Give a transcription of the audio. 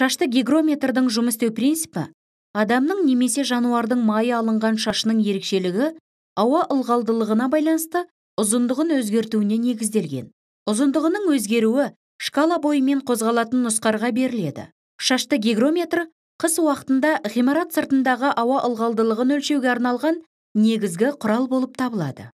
шашты гигрометрдің жұмыс істеу принципі адамның немесе жануардың майы алынған шашының ерекшелігі ауа ылғалдылығына байланысты ұзындығын өзгертуіне негізделген ұзындығының өзгеруі шкала бойымен қозғалатын нұсқарға беріледі шашты гигрометр қыс уақытында ғимарат сыртындағы ауа ылғалдылығын өлшеуге арналған негізгі құрал болып табылады